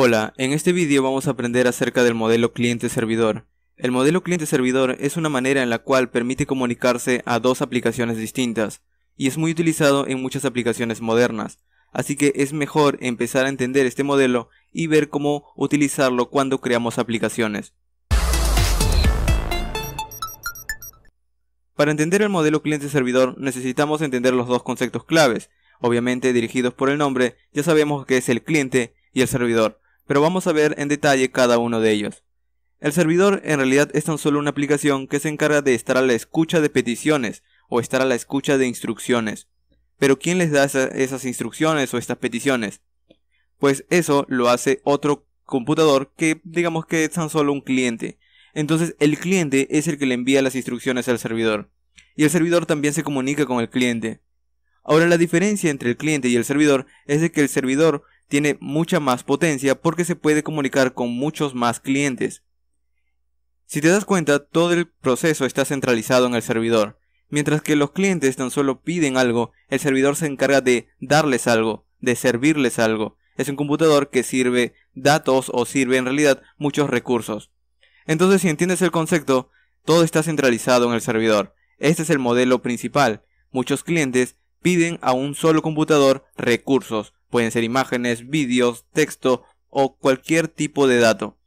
Hola, en este vídeo vamos a aprender acerca del modelo cliente-servidor. El modelo cliente-servidor es una manera en la cual permite comunicarse a dos aplicaciones distintas, y es muy utilizado en muchas aplicaciones modernas, así que es mejor empezar a entender este modelo y ver cómo utilizarlo cuando creamos aplicaciones. Para entender el modelo cliente-servidor necesitamos entender los dos conceptos claves, obviamente dirigidos por el nombre, ya sabemos que es el cliente y el servidor, pero vamos a ver en detalle cada uno de ellos. El servidor en realidad es tan solo una aplicación que se encarga de estar a la escucha de peticiones o estar a la escucha de instrucciones. Pero ¿quién les da esas instrucciones o estas peticiones? Pues eso lo hace otro computador que digamos que es tan solo un cliente. Entonces el cliente es el que le envía las instrucciones al servidor. Y el servidor también se comunica con el cliente. Ahora la diferencia entre el cliente y el servidor es de que el servidor tiene mucha más potencia porque se puede comunicar con muchos más clientes. Si te das cuenta, todo el proceso está centralizado en el servidor. Mientras que los clientes tan solo piden algo, el servidor se encarga de darles algo, de servirles algo. Es un computador que sirve datos o sirve en realidad muchos recursos. Entonces, si entiendes el concepto, todo está centralizado en el servidor. Este es el modelo principal. Muchos clientes piden a un solo computador recursos, Pueden ser imágenes, vídeos, texto o cualquier tipo de dato.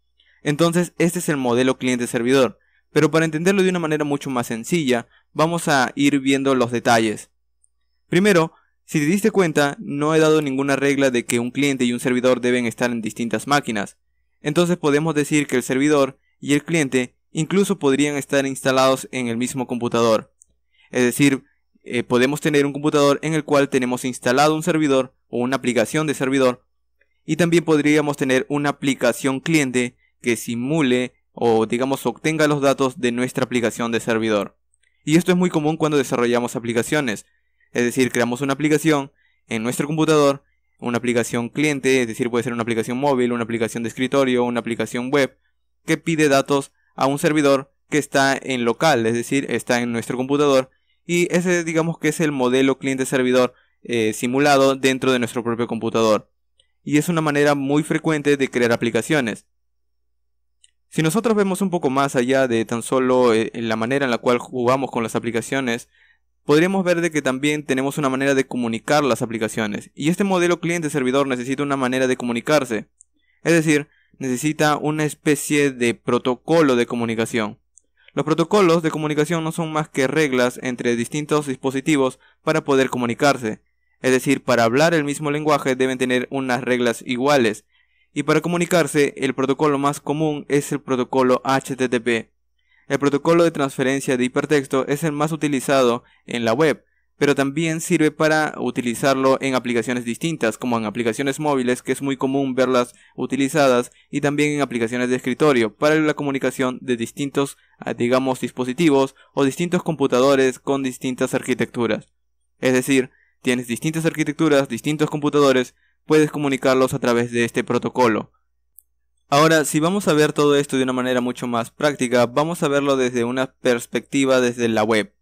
Entonces, este es el modelo cliente-servidor. Pero para entenderlo de una manera mucho más sencilla, vamos a ir viendo los detalles. Primero, si te diste cuenta, no he dado ninguna regla de que un cliente y un servidor deben estar en distintas máquinas. Entonces podemos decir que el servidor y el cliente incluso podrían estar instalados en el mismo computador. Es decir, eh, podemos tener un computador en el cual tenemos instalado un servidor o una aplicación de servidor. Y también podríamos tener una aplicación cliente que simule o digamos obtenga los datos de nuestra aplicación de servidor. Y esto es muy común cuando desarrollamos aplicaciones. Es decir, creamos una aplicación en nuestro computador, una aplicación cliente, es decir, puede ser una aplicación móvil, una aplicación de escritorio, una aplicación web, que pide datos a un servidor que está en local, es decir, está en nuestro computador. Y ese digamos que es el modelo cliente-servidor eh, simulado dentro de nuestro propio computador. Y es una manera muy frecuente de crear aplicaciones. Si nosotros vemos un poco más allá de tan solo eh, la manera en la cual jugamos con las aplicaciones, podríamos ver de que también tenemos una manera de comunicar las aplicaciones. Y este modelo cliente-servidor necesita una manera de comunicarse. Es decir, necesita una especie de protocolo de comunicación. Los protocolos de comunicación no son más que reglas entre distintos dispositivos para poder comunicarse. Es decir, para hablar el mismo lenguaje deben tener unas reglas iguales. Y para comunicarse, el protocolo más común es el protocolo HTTP. El protocolo de transferencia de hipertexto es el más utilizado en la web, pero también sirve para utilizarlo en aplicaciones distintas, como en aplicaciones móviles, que es muy común verlas utilizadas, y también en aplicaciones de escritorio, para la comunicación de distintos, ah, digamos, dispositivos o distintos computadores con distintas arquitecturas. Es decir, tienes distintas arquitecturas, distintos computadores, puedes comunicarlos a través de este protocolo. Ahora, si vamos a ver todo esto de una manera mucho más práctica, vamos a verlo desde una perspectiva desde la web.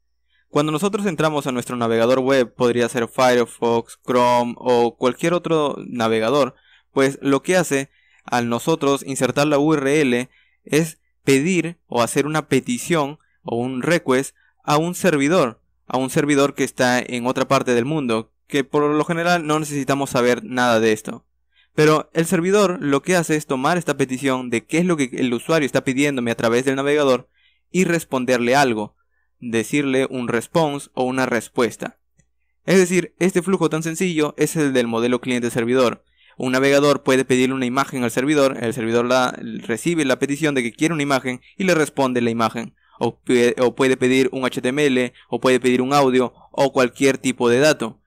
Cuando nosotros entramos a nuestro navegador web, podría ser Firefox, Chrome o cualquier otro navegador, pues lo que hace al nosotros insertar la URL es pedir o hacer una petición o un request a un servidor a un servidor que está en otra parte del mundo, que por lo general no necesitamos saber nada de esto. Pero el servidor lo que hace es tomar esta petición de qué es lo que el usuario está pidiéndome a través del navegador y responderle algo, decirle un response o una respuesta. Es decir, este flujo tan sencillo es el del modelo cliente-servidor. Un navegador puede pedirle una imagen al servidor, el servidor la, recibe la petición de que quiere una imagen y le responde la imagen o, puede pedir un HTML, o puede pedir un audio, o cualquier tipo de dato.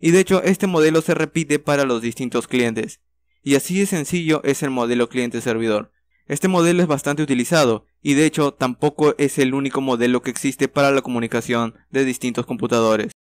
Y de hecho este modelo se repite para los distintos clientes. Y así de sencillo es el modelo cliente-servidor. Este modelo es bastante utilizado y de hecho tampoco es el único modelo que existe para la comunicación de distintos computadores.